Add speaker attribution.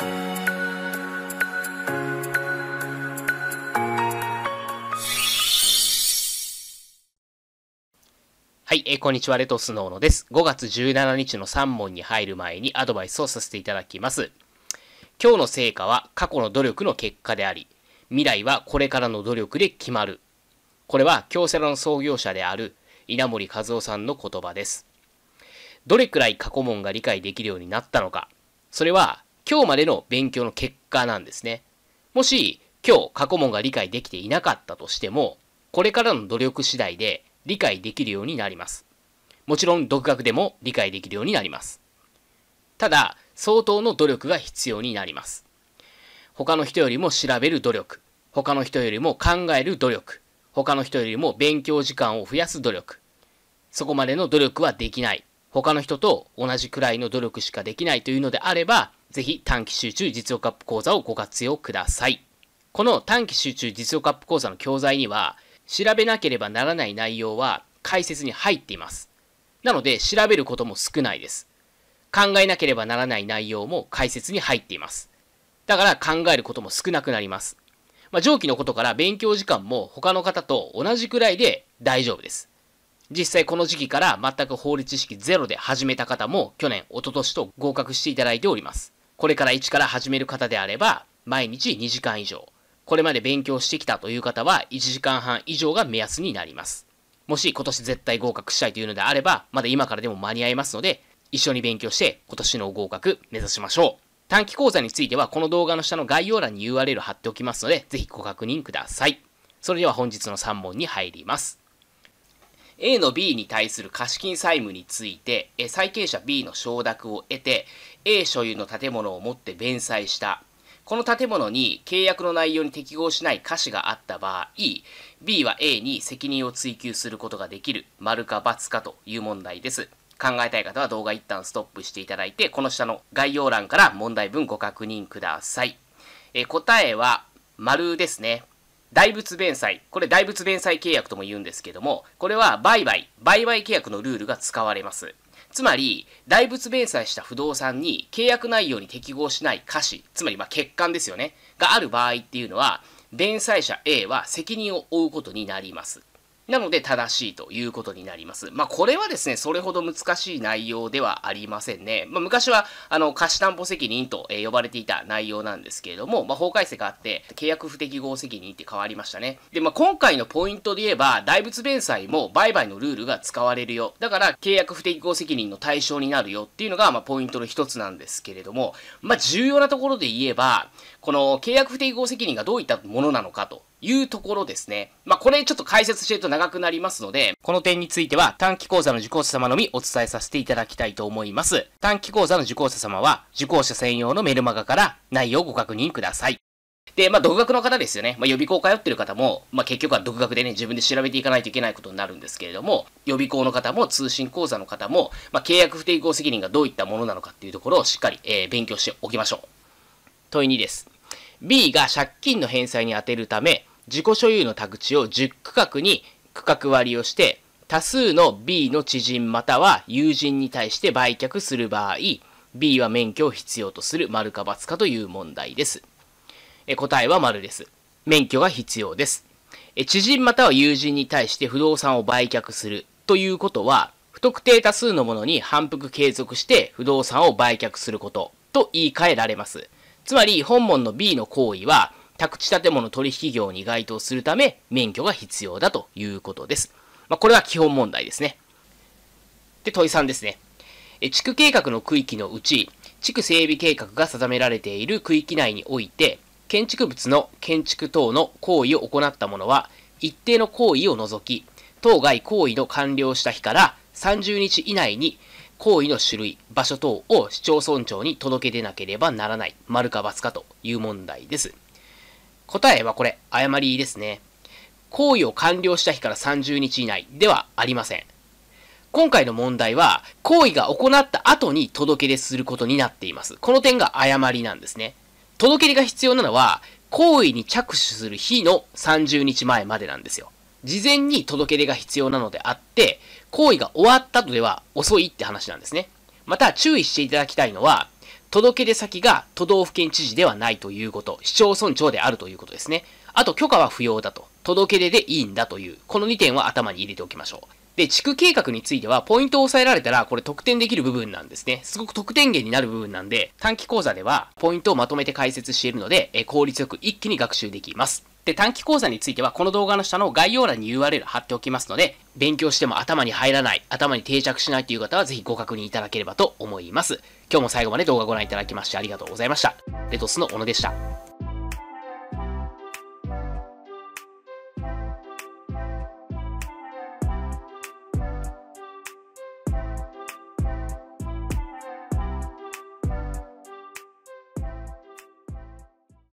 Speaker 1: はい、えー、こんにちは、レトスノーノです。5月17日の3問に入る前にアドバイスをさせていただきます。今日の成果は過去の努力の結果であり、未来はこれからの努力で決まる。これは京セラの創業者である稲森和夫さんの言葉です。どれくらい過去問が理解できるようになったのか、それは今日までの勉強の結果なんですね。もし、今日過去問が理解できていなかったとしても、これからの努力次第で理解できるようになります。もちろん独学でも理解できるようになります。ただ、相当の努力が必要になります。他の人よりも調べる努力、他の人よりも考える努力、他の人よりも勉強時間を増やす努力、そこまでの努力はできない、他の人と同じくらいの努力しかできないというのであれば、ぜひ短期集中実用カップ講座をご活用ください。この短期集中実用カップ講座の教材には、調べなければならない内容は解説に入っています。なので、調べることも少ないです。考えなければならない内容も解説に入っています。だから考えることも少なくなります。まあ、上記のことから勉強時間も他の方と同じくらいで大丈夫です。実際この時期から全く法律知識ゼロで始めた方も去年、一昨年と合格していただいております。これから一から始める方であれば、毎日2時間以上。これまで勉強してきたという方は、1時間半以上が目安になります。もし今年絶対合格したいというのであれば、まだ今からでも間に合いますので、一緒に勉強して今年の合格目指しましょう。短期講座についてはこの動画の下の概要欄に URL 貼っておきますので、ぜひご確認ください。それでは本日の3問に入ります。A の B に対する貸金債務について、え債権者 B の承諾を得て、A 所有の建物を持って弁済した。この建物に契約の内容に適合しない瑕疵があった場合、B は A に責任を追及することができる、丸か×かという問題です。考えたい方は動画一旦ストップしていただいて、この下の概要欄から問題文ご確認ください。え答えは、丸ですね。大仏弁済。これ大仏弁済契約とも言うんですけども、これは売買、売買契約のルールが使われます。つまり、大仏弁済した不動産に契約内容に適合しない瑕疵、つまりま欠陥ですよね、がある場合っていうのは、弁済者 A は責任を負うことになります。なので正しいということになります。まあ、これはですね、それほど難しい内容ではありませんね。まあ、昔は、あの、貸し担保責任と、え呼ばれていた内容なんですけれども、まあ、法改正があって、契約不適合責任って変わりましたね。で、まあ、今回のポイントで言えば、大仏弁済も売買のルールが使われるよ。だから、契約不適合責任の対象になるよっていうのが、まあ、ポイントの一つなんですけれども、まあ、重要なところで言えば、この契約不適合責任がどういったものなのかというところですね。まあ、これちょっと解説してると長くなりますので、この点については短期講座の受講者様のみお伝えさせていただきたいと思います。短期講座の受講者様は、受講者専用のメルマガから内容をご確認ください。で、まあ、独学の方ですよね。まあ、予備校通ってる方も、まあ、結局は独学でね、自分で調べていかないといけないことになるんですけれども、予備校の方も通信講座の方も、まあ、契約不適合責任がどういったものなのかっていうところをしっかり、えー、勉強しておきましょう。問い2です。B が借金の返済に充てるため、自己所有の宅地を10区画に区画割りをして、多数の B の知人または友人に対して売却する場合、B は免許を必要とする丸か×かという問題です。え答えは丸です。免許が必要です。え知人または友人に対して不動産を売却するということは、不特定多数のものに反復継続して不動産を売却することと言い換えられます。つまり本門の B の行為は、宅地建物取引業に該当するため、免許が必要だということです。まあ、これは基本問題ですね。で、問い3ですね。地区計画の区域のうち、地区整備計画が定められている区域内において、建築物の建築等の行為を行った者は、一定の行為を除き、当該行為の完了した日から30日以内に行為の種類、場所等を市町村長に届け出なければならない、丸か×かという問題です。答えはこれ、誤りですね。行為を完了した日から30日以内ではありません。今回の問題は、行為が行った後に届け出することになっています。この点が誤りなんですね。届け出が必要なのは、行為に着手する日の30日前までなんですよ。事前に届け出が必要なのであって、行為が終わったとでは遅いって話なんですね。また注意していただきたいのは、届け出先が都道府県知事ではないということ、市町村長であるということですね。あと許可は不要だと、届け出でいいんだという、この2点は頭に入れておきましょう。で、地区計画については、ポイントを抑えられたら、これ得点できる部分なんですね。すごく得点源になる部分なんで、短期講座では、ポイントをまとめて解説しているので、え効率よく一気に学習できます。で、短期講座についてはこの動画の下の概要欄に URL 貼っておきますので、勉強しても頭に入らない、頭に定着しないという方はぜひご確認いただければと思います。今日も最後まで動画ご覧いただきましてありがとうございました。レトスの小野でした。